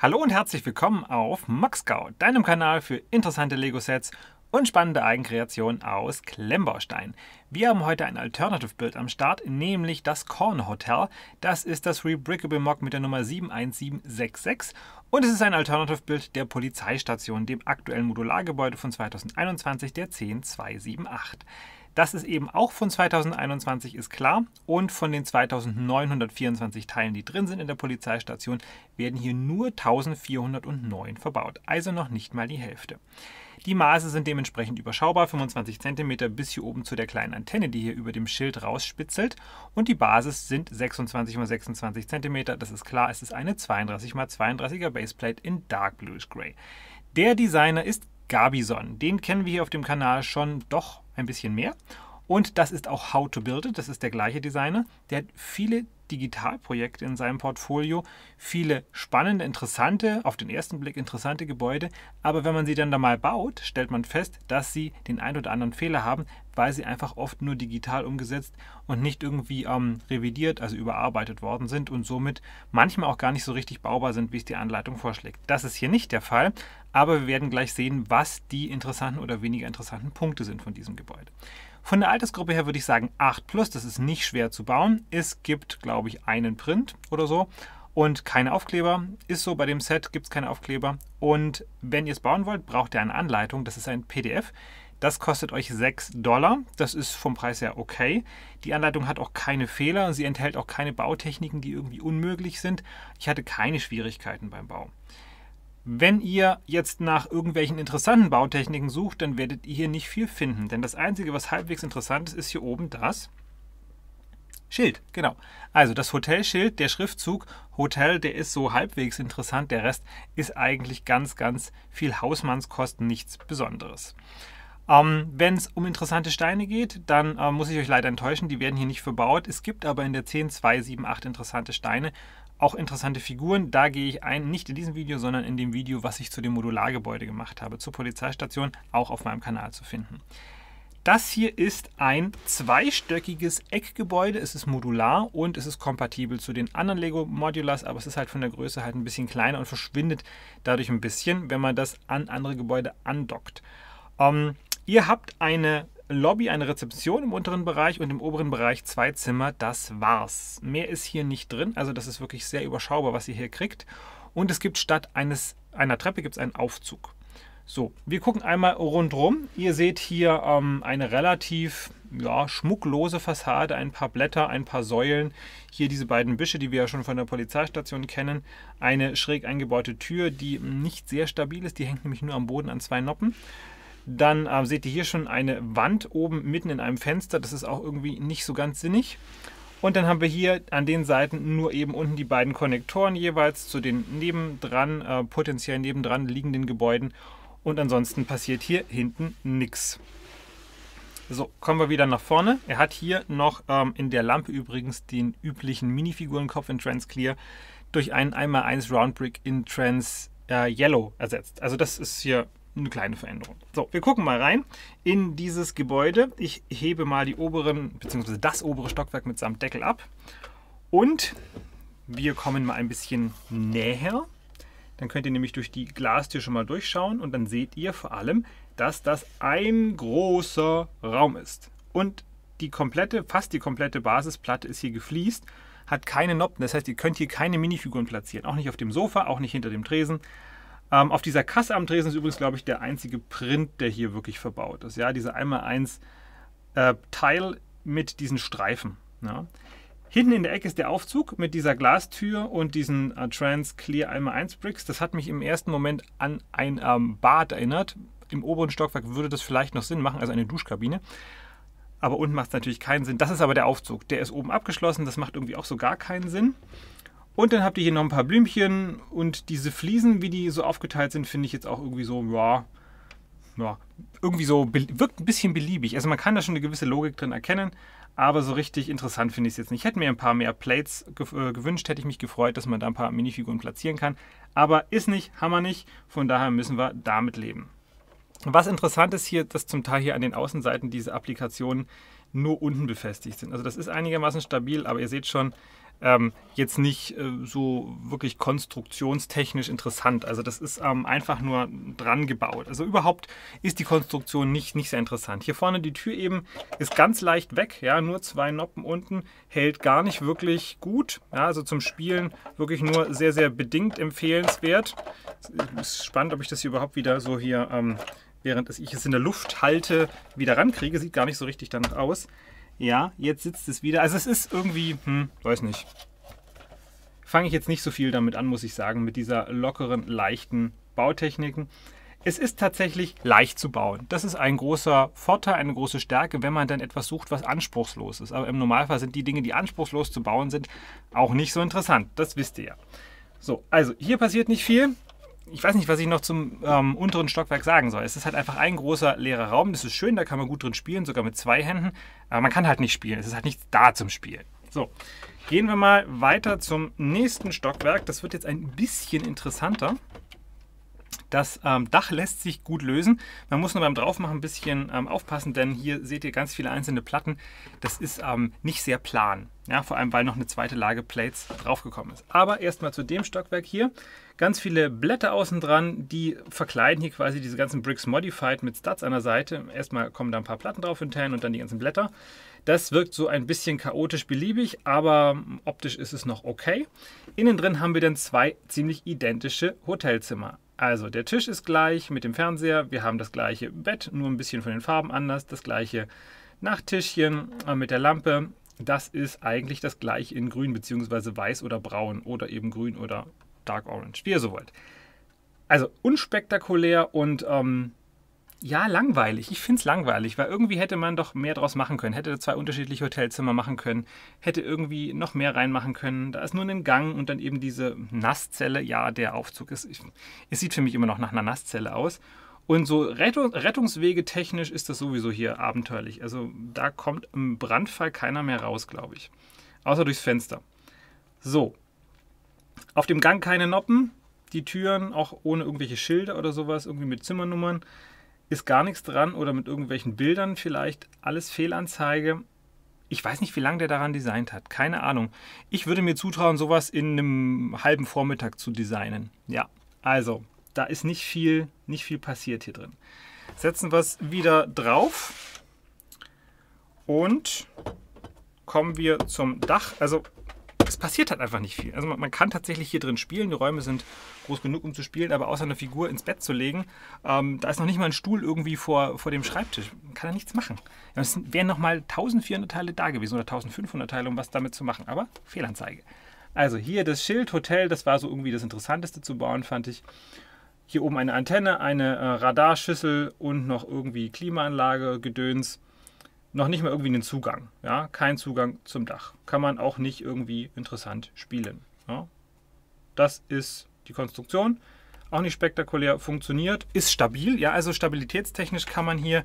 Hallo und herzlich willkommen auf Moxgau, deinem Kanal für interessante Lego-Sets und spannende Eigenkreationen aus Klemmbaustein. Wir haben heute ein Alternative-Build am Start, nämlich das Corn Hotel. Das ist das Rebrickable Mock mit der Nummer 71766 und es ist ein Alternativbild der Polizeistation, dem aktuellen Modulargebäude von 2021, der 10278. Das ist eben auch von 2021, ist klar. Und von den 2924 Teilen, die drin sind in der Polizeistation, werden hier nur 1409 verbaut, also noch nicht mal die Hälfte. Die Maße sind dementsprechend überschaubar, 25 cm bis hier oben zu der kleinen Antenne, die hier über dem Schild rausspitzelt. Und die Basis sind 26 x 26 cm, das ist klar, es ist eine 32 x 32er Baseplate in Dark Bluish Grey. Der Designer ist Gabison. Den kennen wir hier auf dem Kanal schon doch ein bisschen mehr. Und das ist auch How to Build It, das ist der gleiche Designer. Der hat viele Digitalprojekte in seinem Portfolio. Viele spannende, interessante, auf den ersten Blick interessante Gebäude. Aber wenn man sie dann da mal baut, stellt man fest, dass sie den ein oder anderen Fehler haben, weil sie einfach oft nur digital umgesetzt und nicht irgendwie ähm, revidiert, also überarbeitet worden sind und somit manchmal auch gar nicht so richtig baubar sind, wie es die Anleitung vorschlägt. Das ist hier nicht der Fall, aber wir werden gleich sehen, was die interessanten oder weniger interessanten Punkte sind von diesem Gebäude. Von der Altersgruppe her würde ich sagen 8 plus, das ist nicht schwer zu bauen. Es gibt, glaube ich, einen Print oder so und keine Aufkleber. Ist so, bei dem Set gibt es keine Aufkleber. Und wenn ihr es bauen wollt, braucht ihr eine Anleitung. Das ist ein PDF. Das kostet euch 6 Dollar. Das ist vom Preis her okay. Die Anleitung hat auch keine Fehler. Sie enthält auch keine Bautechniken, die irgendwie unmöglich sind. Ich hatte keine Schwierigkeiten beim Bau. Wenn ihr jetzt nach irgendwelchen interessanten Bautechniken sucht, dann werdet ihr hier nicht viel finden. Denn das Einzige, was halbwegs interessant ist, ist hier oben das Schild. Genau. Also das Hotelschild, der Schriftzug Hotel, der ist so halbwegs interessant. Der Rest ist eigentlich ganz, ganz viel Hausmannskosten, nichts Besonderes. Ähm, Wenn es um interessante Steine geht, dann äh, muss ich euch leider enttäuschen, die werden hier nicht verbaut. Es gibt aber in der 10278 interessante Steine, auch interessante Figuren. Da gehe ich ein, nicht in diesem Video, sondern in dem Video, was ich zu dem Modulargebäude gemacht habe, zur Polizeistation, auch auf meinem Kanal zu finden. Das hier ist ein zweistöckiges Eckgebäude. Es ist modular und es ist kompatibel zu den anderen Lego Modulars, aber es ist halt von der Größe halt ein bisschen kleiner und verschwindet dadurch ein bisschen, wenn man das an andere Gebäude andockt. Ähm, ihr habt eine Lobby, eine Rezeption im unteren Bereich und im oberen Bereich zwei Zimmer. Das war's. Mehr ist hier nicht drin. Also das ist wirklich sehr überschaubar, was ihr hier kriegt. Und es gibt statt eines, einer Treppe gibt's einen Aufzug. So, wir gucken einmal rundherum. Ihr seht hier ähm, eine relativ ja, schmucklose Fassade, ein paar Blätter, ein paar Säulen. Hier diese beiden Büsche, die wir ja schon von der Polizeistation kennen. Eine schräg eingebaute Tür, die nicht sehr stabil ist. Die hängt nämlich nur am Boden an zwei Noppen. Dann äh, seht ihr hier schon eine Wand oben mitten in einem Fenster. Das ist auch irgendwie nicht so ganz sinnig. Und dann haben wir hier an den Seiten nur eben unten die beiden Konnektoren jeweils zu den nebendran, äh, potenziell nebendran liegenden Gebäuden. Und ansonsten passiert hier hinten nichts. So, kommen wir wieder nach vorne. Er hat hier noch ähm, in der Lampe übrigens den üblichen Minifigurenkopf in Transclear durch einen 1x1 Round Brick in Trans äh, Yellow ersetzt. Also das ist hier eine kleine Veränderung. So, wir gucken mal rein in dieses Gebäude. Ich hebe mal die oberen, beziehungsweise das obere Stockwerk mitsamt Deckel ab. Und wir kommen mal ein bisschen näher. Dann könnt ihr nämlich durch die Glastür schon mal durchschauen und dann seht ihr vor allem, dass das ein großer Raum ist. Und die komplette, fast die komplette Basisplatte ist hier gefliest, hat keine Noppen. Das heißt, ihr könnt hier keine Minifiguren platzieren. Auch nicht auf dem Sofa, auch nicht hinter dem Tresen. Ähm, auf dieser Kasse am Tresen ist übrigens, glaube ich, der einzige Print, der hier wirklich verbaut ist. Ja, dieser 1x1 äh, Teil mit diesen Streifen. Ja. Hinten in der Ecke ist der Aufzug mit dieser Glastür und diesen äh, Trans Clear 1x1 Bricks. Das hat mich im ersten Moment an ein ähm, Bad erinnert. Im oberen Stockwerk würde das vielleicht noch Sinn machen, also eine Duschkabine. Aber unten macht es natürlich keinen Sinn. Das ist aber der Aufzug. Der ist oben abgeschlossen. Das macht irgendwie auch so gar keinen Sinn. Und dann habt ihr hier noch ein paar Blümchen und diese Fliesen, wie die so aufgeteilt sind, finde ich jetzt auch irgendwie so, ja, ja, irgendwie so, wirkt ein bisschen beliebig. Also man kann da schon eine gewisse Logik drin erkennen, aber so richtig interessant finde ich es jetzt nicht. Ich hätte mir ein paar mehr Plates äh, gewünscht, hätte ich mich gefreut, dass man da ein paar Minifiguren platzieren kann. Aber ist nicht, haben wir nicht, von daher müssen wir damit leben. Was interessant ist hier, dass zum Teil hier an den Außenseiten diese Applikationen nur unten befestigt sind. Also das ist einigermaßen stabil, aber ihr seht schon, ähm, jetzt nicht äh, so wirklich konstruktionstechnisch interessant. Also das ist ähm, einfach nur dran gebaut. Also überhaupt ist die Konstruktion nicht, nicht sehr interessant. Hier vorne die Tür eben ist ganz leicht weg, ja, nur zwei Noppen unten, hält gar nicht wirklich gut. Ja, also zum Spielen wirklich nur sehr, sehr bedingt empfehlenswert. Ist spannend, ob ich das hier überhaupt wieder so hier, ähm, während ich es in der Luft halte, wieder rankriege. Sieht gar nicht so richtig danach aus. Ja, jetzt sitzt es wieder. Also es ist irgendwie, hm, weiß nicht. Fange ich jetzt nicht so viel damit an, muss ich sagen, mit dieser lockeren, leichten Bautechniken. Es ist tatsächlich leicht zu bauen. Das ist ein großer Vorteil, eine große Stärke, wenn man dann etwas sucht, was anspruchslos ist. Aber im Normalfall sind die Dinge, die anspruchslos zu bauen sind, auch nicht so interessant. Das wisst ihr ja. So, also hier passiert nicht viel ich weiß nicht, was ich noch zum ähm, unteren Stockwerk sagen soll. Es ist halt einfach ein großer leerer Raum. Das ist schön, da kann man gut drin spielen, sogar mit zwei Händen. Aber man kann halt nicht spielen. Es ist halt nichts da zum Spielen. So, gehen wir mal weiter zum nächsten Stockwerk. Das wird jetzt ein bisschen interessanter. Das ähm, Dach lässt sich gut lösen. Man muss nur beim Draufmachen ein bisschen ähm, aufpassen, denn hier seht ihr ganz viele einzelne Platten. Das ist ähm, nicht sehr plan. Ja, vor allem, weil noch eine zweite Lage Plates draufgekommen ist. Aber erstmal zu dem Stockwerk hier. Ganz viele Blätter außen dran, die verkleiden hier quasi diese ganzen Bricks Modified mit Studs an der Seite. Erstmal kommen da ein paar Platten drauf intern und dann die ganzen Blätter. Das wirkt so ein bisschen chaotisch beliebig, aber ähm, optisch ist es noch okay. Innen drin haben wir dann zwei ziemlich identische Hotelzimmer. Also, der Tisch ist gleich mit dem Fernseher. Wir haben das gleiche Bett, nur ein bisschen von den Farben anders. Das gleiche Nachttischchen äh, mit der Lampe. Das ist eigentlich das gleiche in grün, beziehungsweise weiß oder braun oder eben grün oder dark orange, wie ihr so wollt. Also unspektakulär und ähm, ja, langweilig. Ich finde es langweilig, weil irgendwie hätte man doch mehr draus machen können. Hätte zwei unterschiedliche Hotelzimmer machen können, hätte irgendwie noch mehr reinmachen können. Da ist nur ein Gang und dann eben diese Nasszelle. Ja, der Aufzug ist. Ich, es sieht für mich immer noch nach einer Nasszelle aus. Und so Rettung, Rettungswege technisch ist das sowieso hier abenteuerlich. Also da kommt im Brandfall keiner mehr raus, glaube ich. Außer durchs Fenster. So. Auf dem Gang keine Noppen. Die Türen auch ohne irgendwelche Schilder oder sowas, irgendwie mit Zimmernummern ist gar nichts dran oder mit irgendwelchen Bildern vielleicht, alles Fehlanzeige. Ich weiß nicht, wie lange der daran designt hat. Keine Ahnung. Ich würde mir zutrauen, sowas in einem halben Vormittag zu designen. Ja, also, da ist nicht viel, nicht viel passiert hier drin. Setzen wir es wieder drauf und kommen wir zum Dach. Also passiert halt einfach nicht viel. Also man, man, kann tatsächlich hier drin spielen, die Räume sind groß genug, um zu spielen, aber außer eine Figur ins Bett zu legen, ähm, da ist noch nicht mal ein Stuhl irgendwie vor, vor dem Schreibtisch. Man kann da nichts machen. Ja, es wären nochmal 1400 Teile da gewesen oder 1500 Teile, um was damit zu machen, aber Fehlanzeige. Also hier das Schild Hotel, das war so irgendwie das Interessanteste zu bauen, fand ich. Hier oben eine Antenne, eine äh, Radarschüssel und noch irgendwie Klimaanlage, Gedöns noch nicht mal irgendwie einen Zugang. Ja? Kein Zugang zum Dach. Kann man auch nicht irgendwie interessant spielen. Ja? Das ist die Konstruktion. Auch nicht spektakulär, funktioniert, ist stabil. Ja, also stabilitätstechnisch kann man hier,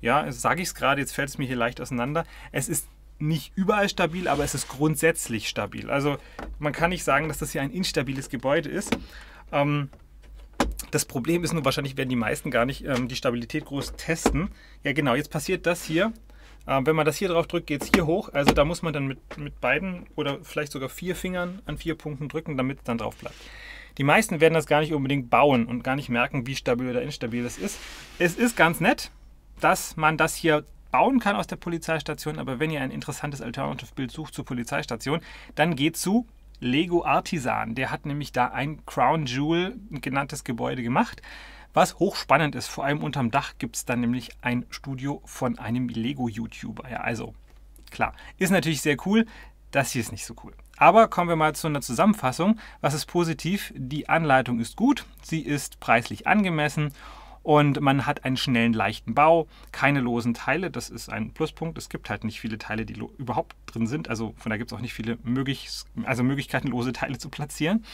ja, sage ich es gerade, jetzt fällt es mir hier leicht auseinander. Es ist nicht überall stabil, aber es ist grundsätzlich stabil. Also man kann nicht sagen, dass das hier ein instabiles Gebäude ist. Ähm, das Problem ist nur, wahrscheinlich werden die meisten gar nicht ähm, die Stabilität groß testen. Ja genau, jetzt passiert das hier. Ähm, wenn man das hier drauf drückt, geht es hier hoch. Also da muss man dann mit, mit beiden oder vielleicht sogar vier Fingern an vier Punkten drücken, damit es dann drauf bleibt. Die meisten werden das gar nicht unbedingt bauen und gar nicht merken, wie stabil oder instabil das ist. Es ist ganz nett, dass man das hier bauen kann aus der Polizeistation, aber wenn ihr ein interessantes Alternative-Bild sucht zur Polizeistation, dann geht zu Lego Artisan. Der hat nämlich da ein Crown Jewel genanntes Gebäude gemacht. Was hochspannend ist, vor allem unterm Dach gibt es dann nämlich ein Studio von einem Lego-YouTuber. Ja, also klar, ist natürlich sehr cool. Das hier ist nicht so cool. Aber kommen wir mal zu einer Zusammenfassung. Was ist positiv? Die Anleitung ist gut, sie ist preislich angemessen und man hat einen schnellen, leichten Bau, keine losen Teile, das ist ein Pluspunkt. Es gibt halt nicht viele Teile, die überhaupt drin sind, also von da gibt es auch nicht viele möglich also Möglichkeiten, lose Teile zu platzieren.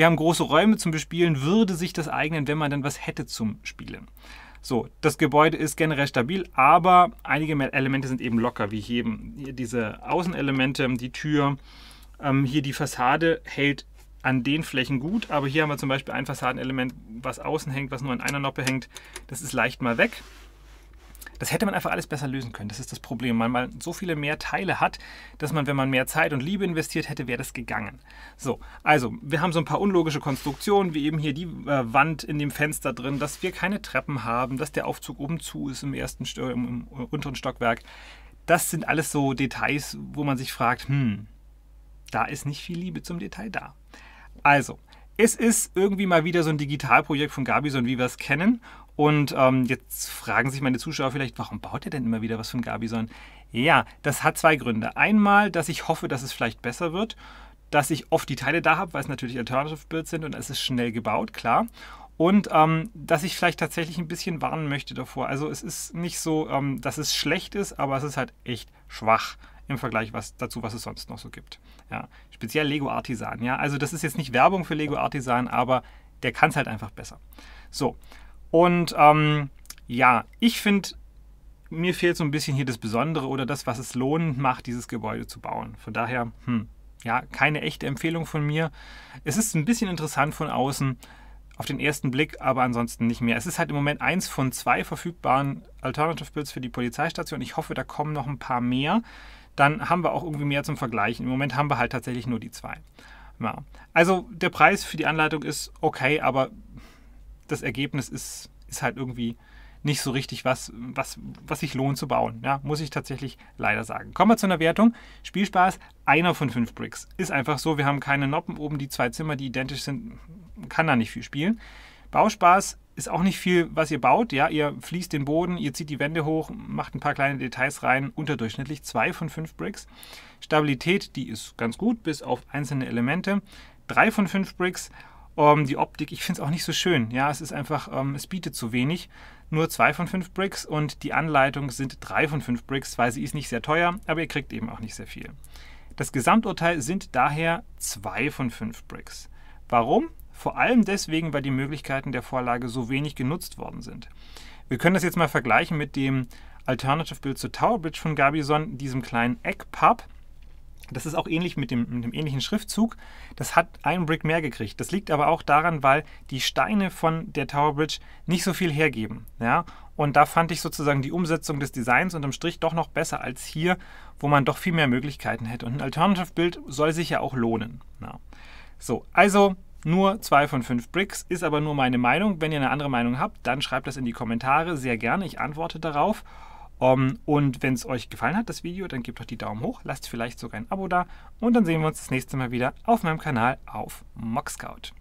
Wir haben große Räume zum Bespielen, würde sich das eignen, wenn man dann was hätte zum Spielen. So, das Gebäude ist generell stabil, aber einige Elemente sind eben locker, wie hier diese Außenelemente, die Tür, ähm, hier die Fassade hält an den Flächen gut, aber hier haben wir zum Beispiel ein Fassadenelement, was außen hängt, was nur an einer Noppe hängt, das ist leicht mal weg. Das hätte man einfach alles besser lösen können. Das ist das Problem. Weil man so viele mehr Teile hat, dass man, wenn man mehr Zeit und Liebe investiert hätte, wäre das gegangen. So, also, wir haben so ein paar unlogische Konstruktionen, wie eben hier die äh, Wand in dem Fenster drin, dass wir keine Treppen haben, dass der Aufzug oben zu ist im ersten St im, im unteren Stockwerk. Das sind alles so Details, wo man sich fragt, hm, da ist nicht viel Liebe zum Detail da. Also, es ist irgendwie mal wieder so ein Digitalprojekt von Gabi, so wie wir es kennen. Und ähm, jetzt fragen sich meine Zuschauer vielleicht, warum baut er denn immer wieder was von Gabison? Ja, das hat zwei Gründe. Einmal, dass ich hoffe, dass es vielleicht besser wird, dass ich oft die Teile da habe, weil es natürlich Alternative Builds sind und es ist schnell gebaut, klar. Und ähm, dass ich vielleicht tatsächlich ein bisschen warnen möchte davor. Also es ist nicht so, ähm, dass es schlecht ist, aber es ist halt echt schwach im Vergleich was, dazu, was es sonst noch so gibt. Ja, speziell Lego Artisan. Ja, also das ist jetzt nicht Werbung für Lego Artisan, aber der kann es halt einfach besser. So, und ähm, ja, ich finde, mir fehlt so ein bisschen hier das Besondere oder das, was es lohnend macht, dieses Gebäude zu bauen. Von daher, hm, ja, keine echte Empfehlung von mir. Es ist ein bisschen interessant von außen, auf den ersten Blick, aber ansonsten nicht mehr. Es ist halt im Moment eins von zwei verfügbaren Alternative Builds für die Polizeistation. Ich hoffe, da kommen noch ein paar mehr. Dann haben wir auch irgendwie mehr zum Vergleichen. Im Moment haben wir halt tatsächlich nur die zwei. Ja. Also der Preis für die Anleitung ist okay, aber das Ergebnis ist, ist halt irgendwie nicht so richtig was, was, was sich lohnt zu bauen. Ja, muss ich tatsächlich leider sagen. Kommen wir zu einer Wertung. Spielspaß, einer von fünf Bricks. Ist einfach so, wir haben keine Noppen oben, die zwei Zimmer, die identisch sind, kann da nicht viel spielen. Bauspaß ist auch nicht viel, was ihr baut. Ja, ihr fließt den Boden, ihr zieht die Wände hoch, macht ein paar kleine Details rein, unterdurchschnittlich zwei von fünf Bricks. Stabilität, die ist ganz gut, bis auf einzelne Elemente. Drei von fünf Bricks um, ähm, die Optik, ich finde es auch nicht so schön. Ja, es ist einfach, um, ähm, es bietet zu wenig. Nur 2 von 5 Bricks und die Anleitung sind 3 von 5 Bricks, weil sie ist nicht sehr teuer, aber ihr kriegt eben auch nicht sehr viel. Das Gesamturteil sind daher 2 von 5 Bricks. Warum? Vor allem deswegen, weil die Möglichkeiten der Vorlage so wenig genutzt worden sind. Wir können das jetzt mal vergleichen mit dem Alternative Build zu Tower Bridge von Gabison, diesem kleinen Eckpub. Das ist auch ähnlich mit dem, mit dem ähnlichen Schriftzug. Das hat einen Brick mehr gekriegt. Das liegt aber auch daran, weil die Steine von der Tower Bridge nicht so viel hergeben. Ja? Und da fand ich sozusagen die Umsetzung des Designs unterm Strich doch noch besser als hier, wo man doch viel mehr Möglichkeiten hätte. Und ein Alternative-Bild soll sich ja auch lohnen. Ja. So, also nur zwei von fünf Bricks, ist aber nur meine Meinung. Wenn ihr eine andere Meinung habt, dann schreibt das in die Kommentare sehr gerne. Ich antworte darauf. Um, ähm, und wenn es euch gefallen hat, das Video, dann gebt doch die Daumen hoch, lasst vielleicht sogar ein Abo da und dann sehen wir uns das nächste Mal wieder auf meinem Kanal auf Moxcout.